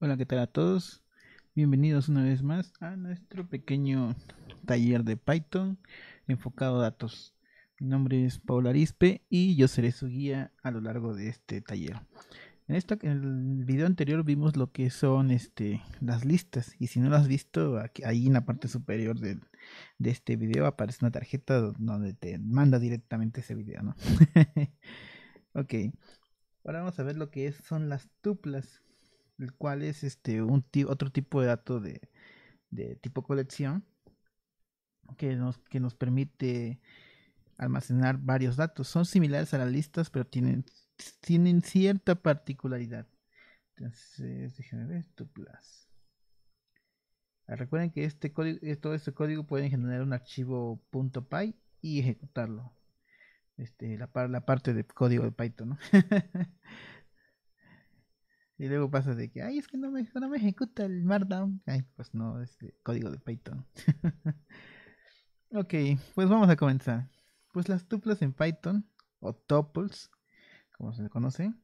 Hola, ¿qué tal a todos? Bienvenidos una vez más a nuestro pequeño taller de Python enfocado a datos. Mi nombre es Paula Arispe y yo seré su guía a lo largo de este taller. En, esta, en el video anterior vimos lo que son este, las listas y si no las has visto, ahí en la parte superior de este video aparece una tarjeta donde te manda directamente ese video, ¿no? ok, ahora vamos a ver lo que son las tuplas el cual es este un otro tipo de dato de, tipo colección que nos, que nos permite almacenar varios datos. Son similares a las listas, pero tienen, tienen cierta particularidad. Entonces, déjenme ver esto, ah, Recuerden que este código, eh, todo este código pueden generar un archivo .py y ejecutarlo. Este, la, la parte de código de Python, Y luego pasa de que, ay, es que no me, ejecuta el Markdown. Ay, pues no, es código de Python. ok, pues vamos a comenzar. Pues las tuplas en Python, o tuples, como se le conoce,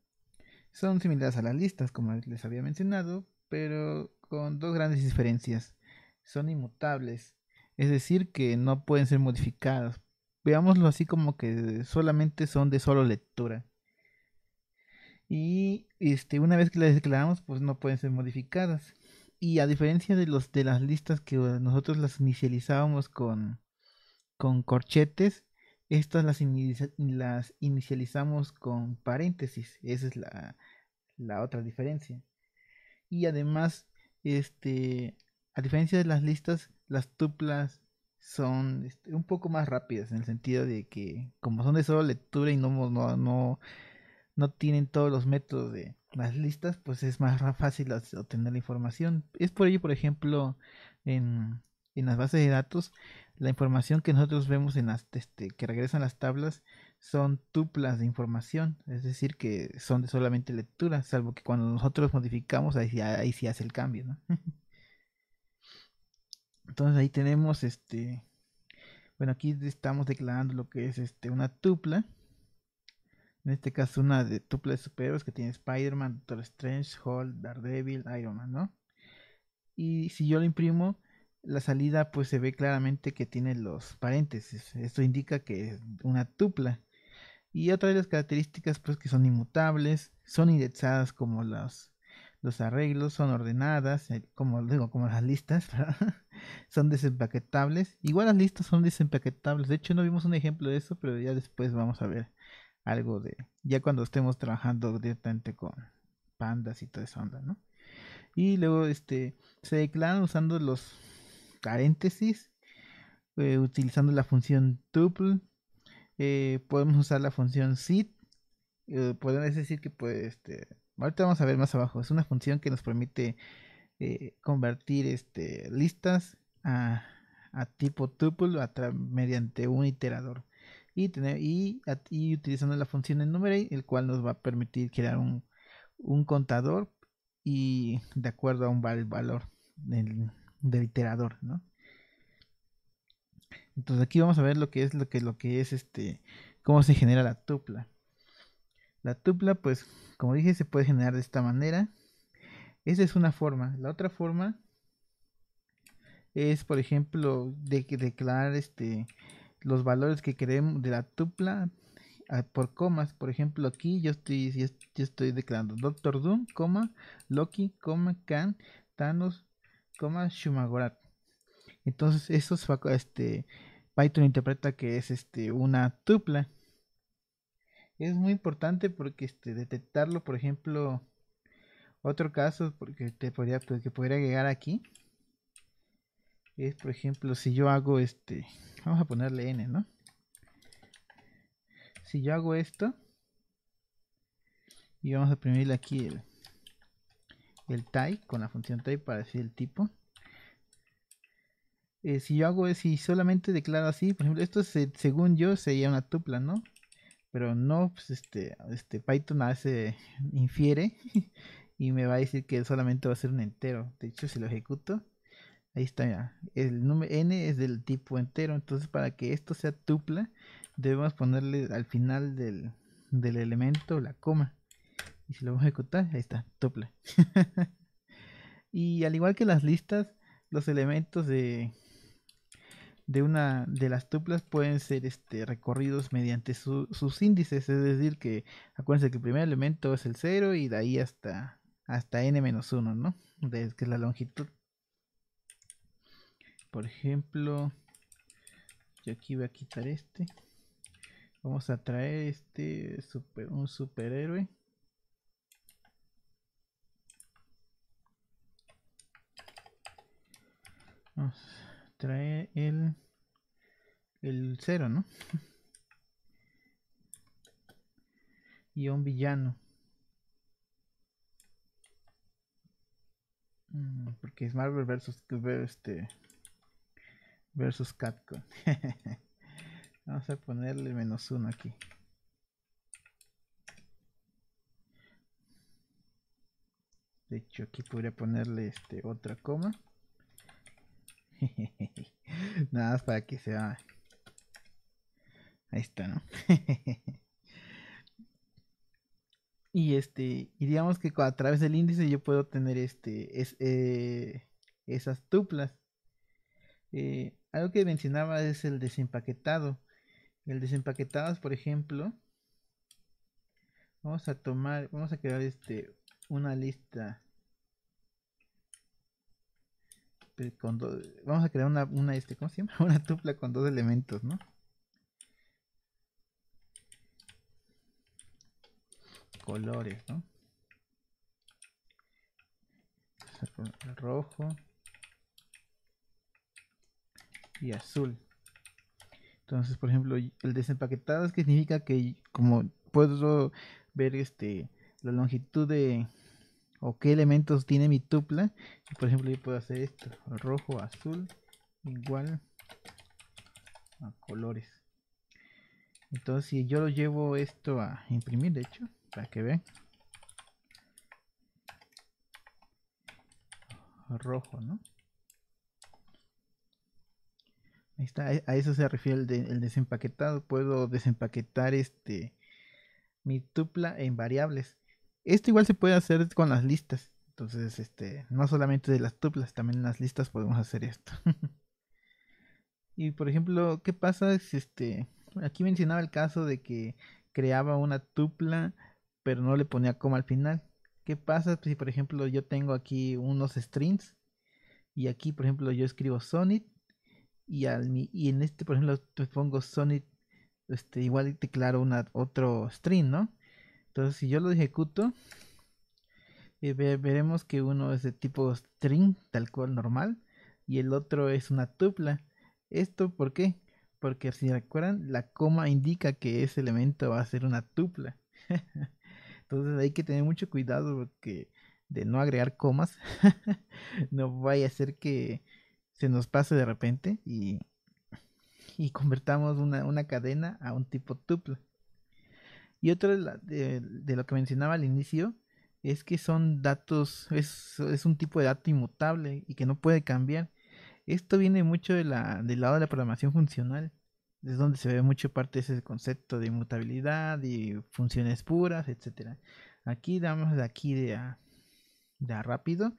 son similares a las listas, como les había mencionado, pero con dos grandes diferencias. Son inmutables, es decir, que no pueden ser modificadas. Veámoslo así como que solamente son de solo lectura y este una vez que las declaramos pues no pueden ser modificadas y a diferencia de los de las listas que eh, nosotros las inicializábamos con con corchetes estas las, las inicializamos con paréntesis esa es la, otra diferencia y además este a diferencia de las listas las tuplas son este, un poco más rápidas en el sentido de que como son de solo lectura y no, no no tienen todos los métodos de las listas, pues es más fácil obtener la información. Es por ello, por ejemplo, en, las bases de datos, la información que nosotros vemos en las este, que regresan las tablas son tuplas de información, es decir, que son de solamente lectura, salvo que cuando nosotros modificamos, ahí, ahí hace el cambio, ¿no? Entonces ahí tenemos este, bueno, aquí estamos declarando lo que es este, una tupla en este caso, una de tupla de superhéroes que tiene Spider-Man, Doctor Strange, Hulk, Daredevil, Iron Man, ¿no? Y si yo lo imprimo, la salida pues se ve claramente que tiene los paréntesis. Esto indica que es una tupla. Y otra de las características pues que son inmutables, son indexadas como los, los arreglos, son ordenadas, eh, como digo, como las listas, son desempaquetables. Igual las listas son desempaquetables. De hecho no vimos un ejemplo de eso, pero ya después vamos a ver algo de, ya cuando estemos trabajando directamente con pandas y todo eso ¿no? Y luego, este, se declaran usando los paréntesis, eh, utilizando la función tuple, eh, podemos usar la función sit, eh, podemos decir que pues, este, ahorita vamos a ver más abajo, es una función que nos permite convertir este, listas a, tipo tuple a mediante un iterador y, tener, y, utilizando la función enumerate, el cual nos va a permitir crear un, contador y de acuerdo a un valor del, del, iterador, Entonces aquí vamos a ver lo que es lo que es este cómo se genera la tupla. La tupla, pues, como dije, se puede generar de esta manera. Esa es una forma. La otra forma es, por ejemplo, de declarar este los valores que queremos de la tupla ah, por comas. Por ejemplo, aquí yo estoy, yo estoy declarando Doctor Doom, coma, Loki, coma, Khan, Thanos, coma, Shumagorat. Entonces, eso este, Python interpreta que es este, una tupla. Es muy importante porque este, detectarlo, por ejemplo, otro caso porque te podría, pues, que podría llegar aquí es, por ejemplo, si yo hago este, vamos a ponerle n, ¿no? Si yo hago esto, y vamos a imprimirle aquí el, el type con la función type para decir el tipo. Eh, si yo hago, eh, si solamente declaro así, por ejemplo, esto según yo sería una tupla, ¿no? Pero no, pues este, este Python a infiere y me va a decir que solamente va a ser un entero. De hecho, si lo ejecuto, Ahí está, ya El número n es del tipo entero. Entonces, para que esto sea tupla, debemos ponerle al final del, elemento la coma. Y si lo vamos a ejecutar, ahí está, tupla. y al igual que las listas, los elementos de, de una de las tuplas pueden ser este, recorridos mediante sus índices. Es decir, que acuérdense que el primer elemento es el 0 y de ahí hasta, hasta n-1, ¿no? que es la longitud por ejemplo yo aquí voy a quitar este vamos a traer este super, un superhéroe vamos a traer el el cero no y un villano mm, porque es Marvel versus este versus Capcom. Vamos a ponerle menos uno aquí. De hecho, aquí podría ponerle este otra coma. Nada para que sea. Ahí está, ¿no? y este. Y digamos que a través del índice yo puedo tener este. Es, eh, esas tuplas. Eh, algo que mencionaba es el desempaquetado. El desempaquetado, es por ejemplo, vamos a tomar, vamos a crear este una lista con vamos a crear una, una este, ¿cómo se llama? Una tupla con dos elementos, ¿no? Colores, ¿no? El rojo, y azul. Entonces, por ejemplo, el desempaquetado que significa que como puedo ver este la longitud de o qué elementos tiene mi tupla, por ejemplo, yo puedo hacer esto, rojo, azul igual a colores. Entonces, si yo lo llevo esto a imprimir, de hecho, para que vean. Rojo, ¿no? E, a eso se refiere el, desempaquetado. Puedo desempaquetar este mi tupla en variables. Esto igual se puede hacer con las listas. Entonces, este, no solamente de las tuplas, también en las listas podemos hacer esto. y por ejemplo, ¿qué pasa si este aquí mencionaba el caso de que creaba una tupla pero no le ponía coma al final? ¿Qué pasa si por ejemplo yo tengo aquí unos strings y aquí por ejemplo yo escribo sonit y, y en este, por ejemplo, te pongo Sonic, este, igual declaro una, otro string, ¿no? Entonces, si yo lo ejecuto, eh, veremos que uno es de tipo string, tal cual normal, y el otro es una tupla. ¿Esto por qué? Porque si recuerdan, la coma indica que ese elemento va a ser una tupla. Entonces hay que tener mucho cuidado de no agregar comas, no vaya a ser que se nos pase de repente y, y convertamos una, cadena a un tipo tuple Y otro de, lo que mencionaba al inicio es que son datos, es, un tipo de dato inmutable y que no puede cambiar. Esto viene mucho de la, del lado de la programación funcional, es donde se ve mucho parte de ese concepto de inmutabilidad y funciones puras, etc. Aquí damos de aquí de a, de a rápido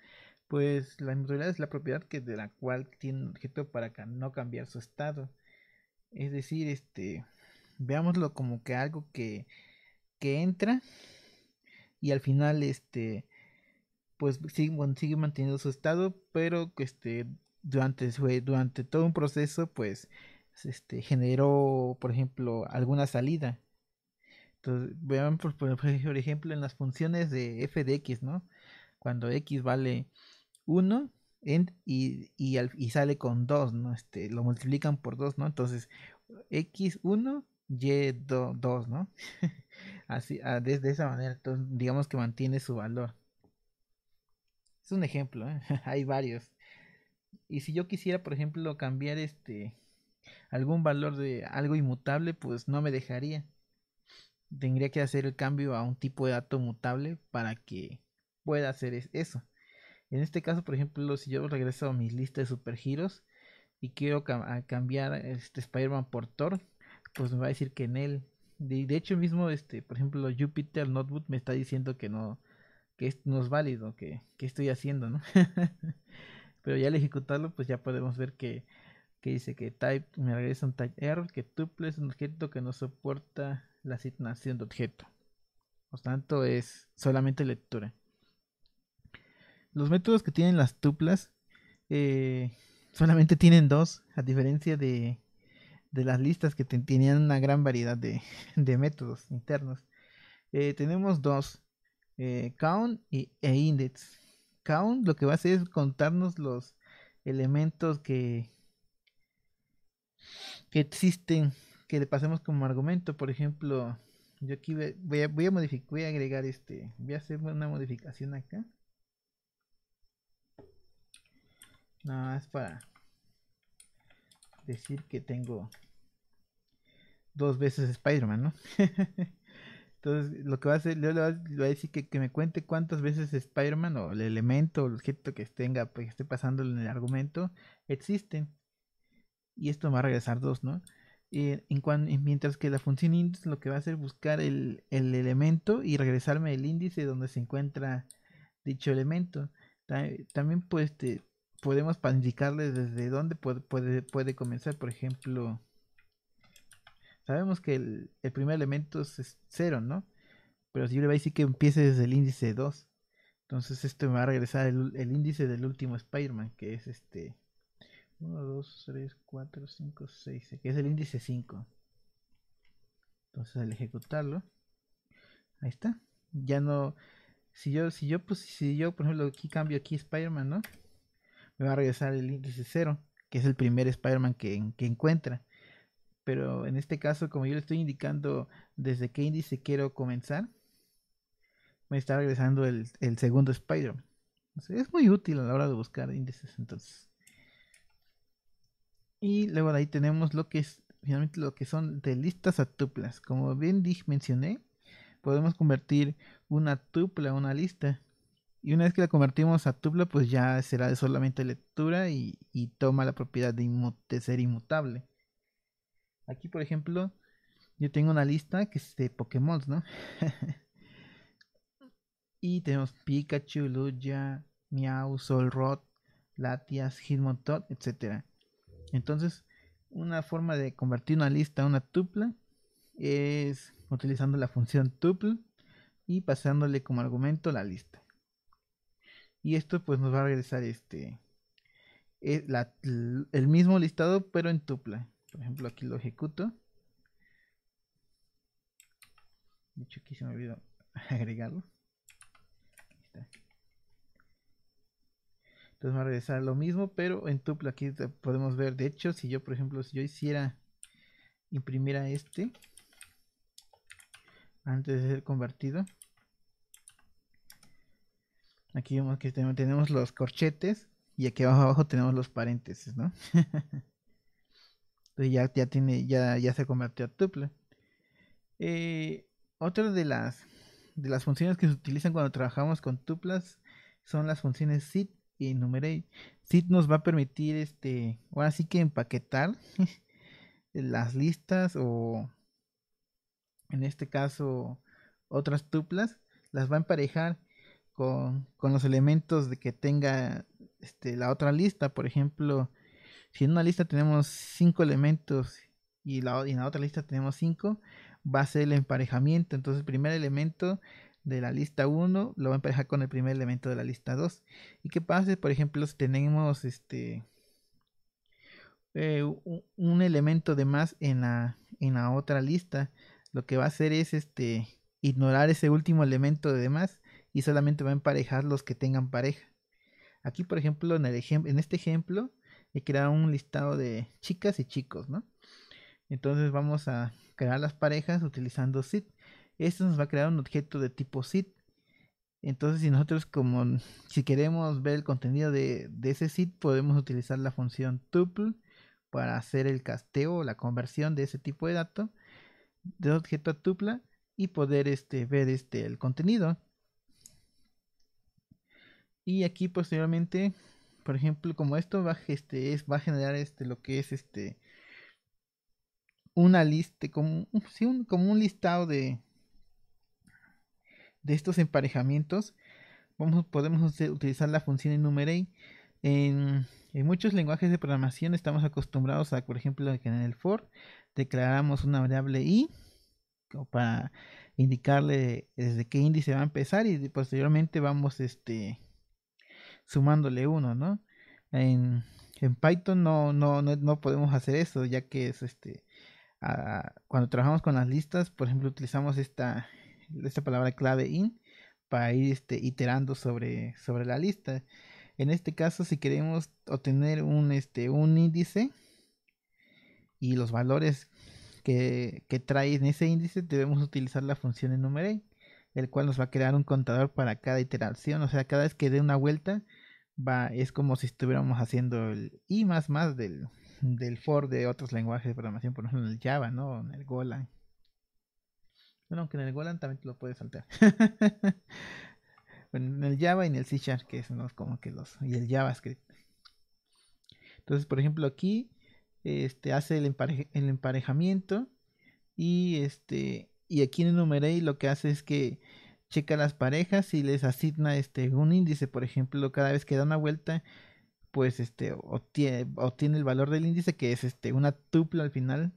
pues la inmutabilidad es la propiedad que, de la cual tiene un objeto para no cambiar su estado. Es decir, este, veámoslo como que algo que, entra y al final, este, pues sigue, manteniendo su estado, pero este, durante, durante todo un proceso, pues, este, generó, por ejemplo, alguna salida. Entonces, veamos por, por ejemplo, en las funciones de f de x, ¿no? Cuando x vale 1 y, sale con 2, ¿no? Este, lo multiplican por 2, ¿no? Entonces, x1, y2, 2, no Así, ah, de, esa manera, digamos que mantiene su valor. Es un ejemplo, ¿eh? hay varios. Y si yo quisiera, por ejemplo, cambiar este algún valor de algo inmutable, pues no me dejaría. Tendría que hacer el cambio a un tipo de dato mutable para que pueda hacer eso. En este caso, por ejemplo, si yo regreso a mi lista de supergiros y quiero cambiar este Spider-Man por Thor, pues me va a decir que en él. De, hecho mismo, este, por ejemplo, Jupiter Notebook me está diciendo que no, que es, no es válido, que, estoy haciendo, ¿no? Pero ya al ejecutarlo, pues ya podemos ver que, dice que type, me regresa un type error, que tuple es un objeto que no soporta la asignación de objeto. Por tanto, es solamente lectura los métodos que tienen las tuplas eh, solamente tienen dos, a diferencia de, de las listas que tenían una gran variedad de, métodos internos. Eh, tenemos dos, eh, count y, e index. Count lo que va a hacer es contarnos los elementos que, que existen, que le pasemos como argumento. Por ejemplo, yo aquí voy a, modificar, voy a agregar este, voy a hacer una modificación acá. no es para decir que tengo dos veces Spider-Man, ¿no? Entonces, lo que va a hacer, le voy a decir que, me cuente cuántas veces Spider-Man o el elemento o el objeto que tenga, pues, esté pasando en el argumento, existen. Y esto va a regresar dos, ¿no? en mientras que la función índice lo que va a hacer es buscar el, elemento y regresarme el índice donde se encuentra dicho elemento. También, pues, este, podemos indicarle desde dónde puede, puede, puede, comenzar. Por ejemplo, sabemos que el, primer elemento es 0, ¿no? Pero si yo le voy a decir que empiece desde el índice 2, entonces esto me va a regresar el, índice del último Spider-Man, que es este 1, 2, 3, 4, 5, 6, que es el índice 5. Entonces al ejecutarlo, ahí está. Ya no, si yo, si yo, pues, si yo, por ejemplo, aquí cambio aquí Spider-Man, ¿no? me va a regresar el índice 0, que es el primer Spider-Man que, encuentra. Pero en este caso, como yo le estoy indicando desde qué índice quiero comenzar, me está regresando el, el segundo Spider-Man. Es muy útil a la hora de buscar índices entonces. Y luego de ahí tenemos lo que es finalmente lo que son de listas a tuplas. Como bien mencioné, podemos convertir una tupla a una lista y una vez que la convertimos a tupla, pues ya será solamente lectura y, toma la propiedad de, ser inmutable. Aquí, por ejemplo, yo tengo una lista que es de Pokémon, ¿no? y tenemos Pikachu, Luya, Sol, Solrod, Latias, Hitmontot, etc. Entonces, una forma de convertir una lista a una tupla es utilizando la función tuple y pasándole como argumento la lista. Y esto pues nos va a regresar este eh, el mismo listado pero en tupla. Por ejemplo, aquí lo ejecuto. De hecho, aquí se me olvidó agregarlo. Entonces va a regresar lo mismo, pero en tupla. Aquí podemos ver, de hecho, si yo, por ejemplo, si yo hiciera, a este antes de ser convertido, Aquí vemos que tenemos los corchetes y aquí abajo tenemos los paréntesis, ¿no? Entonces ya, ya tiene, ya, ya se convirtió a tupla. Eh, otra de las de las funciones que se utilizan cuando trabajamos con tuplas son las funciones sit y enumerate. Sit nos va a permitir este, ahora sí que empaquetar las listas o en este caso otras tuplas, las va a emparejar con, los elementos de que tenga este, la otra lista. Por ejemplo, si en una lista tenemos cinco elementos y, en la otra lista tenemos 5, va a ser el emparejamiento. Entonces, el primer elemento de la lista 1 lo va a emparejar con el primer elemento de la lista 2. ¿Y qué pasa, por ejemplo, si tenemos este, eh, un elemento de más en la, otra lista? Lo que va a hacer es este, ignorar ese último elemento de más y solamente va a emparejar los que tengan pareja. Aquí, por ejemplo, en, este ejemplo, he creado un listado de chicas y chicos, ¿no? Entonces vamos a crear las parejas utilizando sit. Esto nos va a crear un objeto de tipo sit. Entonces, si nosotros como si queremos ver el contenido de, ese sit, podemos utilizar la función tuple para hacer el casteo o la conversión de ese tipo de dato de objeto a tupla y poder este, ver este, el contenido. Y aquí posteriormente, por ejemplo, como esto va, este, va a generar este, lo que es este una lista, como, un, como un listado de, de estos emparejamientos, vamos, podemos utilizar la función enumerate. En, en, muchos lenguajes de programación estamos acostumbrados a, por ejemplo, que en el for declaramos una variable i para indicarle desde qué índice va a empezar y posteriormente vamos este, sumándole uno, ¿no? En, Python no, no, no, no, podemos hacer eso, ya que es este ah, cuando trabajamos con las listas, por ejemplo, utilizamos esta, esta palabra clave in para ir este, iterando sobre, sobre la lista. En este caso, si queremos obtener un, este, un índice y los valores que, que trae en ese índice, debemos utilizar la función enumerate el cual nos va a crear un contador para cada iteración, o sea, cada vez que dé una vuelta, va, es como si estuviéramos haciendo el I más más del, del for de otros lenguajes de programación, por ejemplo en el Java, ¿no? En el Golang. Bueno, aunque en el Golang también te lo puedes saltar. en el Java y en el C Sharp, que son como que los. y el JavaScript. Entonces, por ejemplo, aquí este, hace el emparejamiento y este y aquí en y lo que hace es que checa las parejas y les asigna este un índice, por ejemplo, cada vez que da una vuelta, pues este obtiene, el valor del índice que es este una tupla al final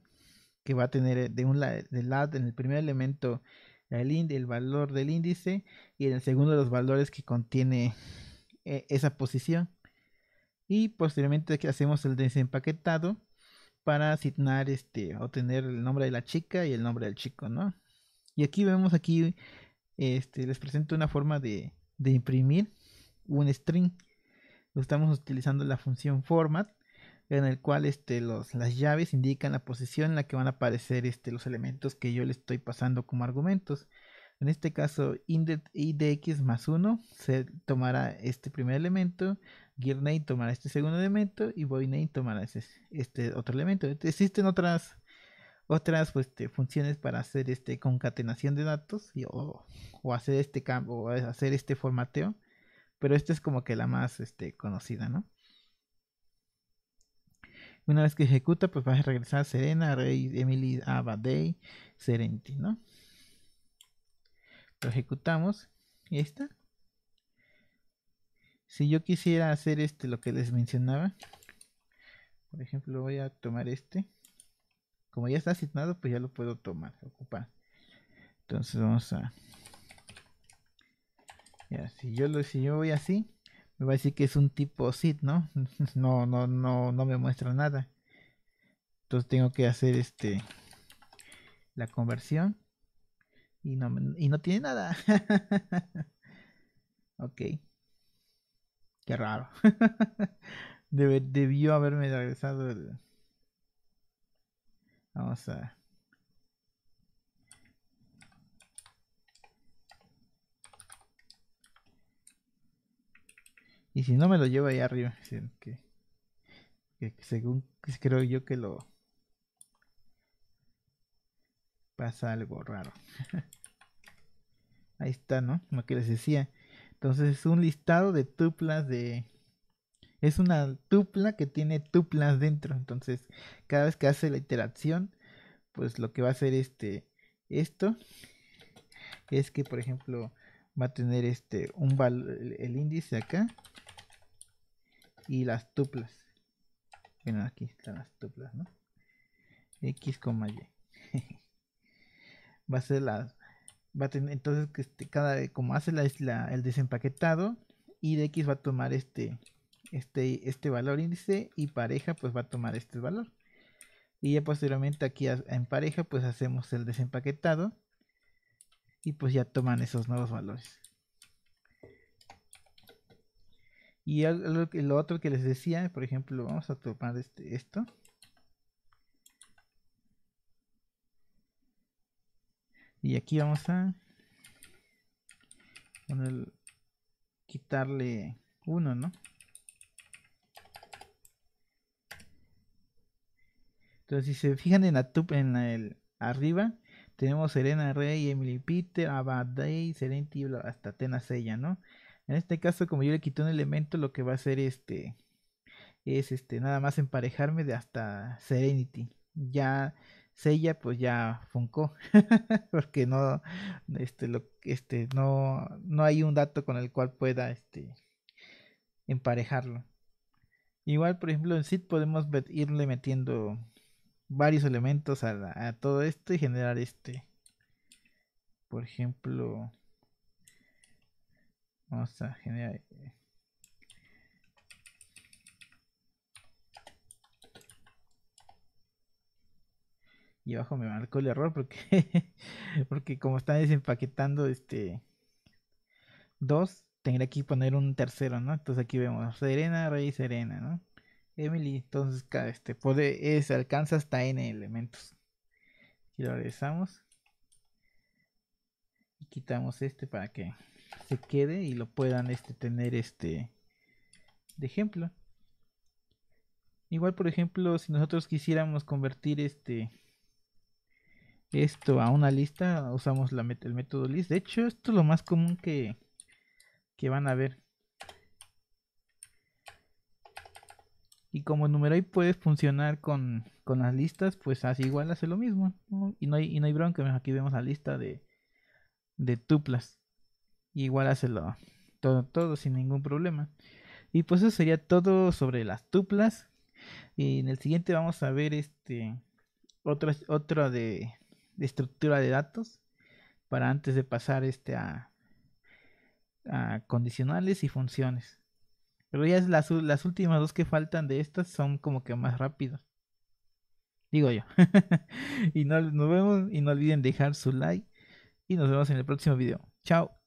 que va a tener eh, de un lado en el primer elemento el, el valor del índice y en el segundo los valores que contiene eh, esa posición. Y posteriormente hacemos el desempaquetado para asignar este, obtener el nombre de la chica y el nombre del chico, ¿no? Y aquí vemos aquí, este, les presento una forma de, de imprimir un string. estamos utilizando la función format, en el cual este, los, las llaves indican la posición en la que van a aparecer este, los elementos que yo le estoy pasando como argumentos. En este caso, index idx más 1 se tomará este primer elemento, Gear tomará este segundo elemento y Boyne tomará este, otro elemento. Existen otras otras pues, este, funciones para hacer este concatenación de datos o, hacer este campo. o hacer este formateo, pero esta es como que la más este, conocida, ¿no? Una vez que ejecuta, pues vas a regresar a Serena, Rey, Emily, Abadei, Serenity, ¿no? Lo ejecutamos y ahí está si yo quisiera hacer este lo que les mencionaba por ejemplo voy a tomar este como ya está asignado pues ya lo puedo tomar ocupar entonces vamos a ya si yo lo si yo voy así me va a decir que es un tipo sit no no no no no me muestra nada entonces tengo que hacer este la conversión y no, y no tiene nada ok Qué raro. debió haberme regresado el... Vamos a Y si no me lo llevo ahí arriba, que, que, según creo yo que lo pasa algo raro. ahí está, ¿no? Como que les decía. Entonces es un listado de tuplas de... Es una tupla que tiene tuplas dentro. Entonces cada vez que hace la iteración, pues lo que va a hacer este esto es que por ejemplo va a tener este un valor el, índice acá y las tuplas bueno aquí están las tuplas no x, y va a ser las entonces que este, cada como hace la, el desempaquetado y de va a tomar este este este valor índice y pareja pues va a tomar este valor y ya posteriormente aquí en pareja pues hacemos el desempaquetado y pues ya toman esos nuevos valores y lo, otro que les decía por ejemplo vamos a tomar este esto Y aquí vamos a quitarle uno, ¿no? Entonces, si se fijan en la tup, en el, arriba, tenemos Serena Rey, Emily Peter, Serenity Serenity hasta Tena Sella, ¿no? En este caso, como yo le quité un elemento, lo que va a hacer este es este nada más emparejarme de hasta Serenity. Ya Sella pues ya funcó porque no este lo este no no hay un dato con el cual pueda este emparejarlo. Igual, por ejemplo, en SID podemos irle metiendo varios elementos a, a todo esto y generar este. Por ejemplo, vamos a generar eh, y abajo me marcó el error porque, porque como están desempaquetando este dos, tendría que poner un tercero, ¿no? Entonces aquí vemos Serena, Rey, Serena, ¿no? Emily, entonces cada este puede, es, alcanza hasta n elementos. Y lo regresamos. Y quitamos este para que se quede y lo puedan este, tener este de ejemplo. Igual, por ejemplo, si nosotros quisiéramos convertir este esto a una lista, usamos la el método list. De hecho, esto es lo más común que, van a ver. Y como y puedes funcionar con, con, las listas, pues así igual hace lo mismo. Y, no hay, y no hay bronca, aquí vemos la lista de, de tuplas. igual hace lo, todo, todo sin ningún problema. Y pues eso sería todo sobre las tuplas. Y en el siguiente vamos a ver este otra, otra de, de estructura de datos para antes de pasar este a, a condicionales y funciones. Pero ya es las, las últimas dos que faltan de estas son como que más rápidas. Digo yo. y no, nos vemos y no olviden dejar su like. Y nos vemos en el próximo video. Chao.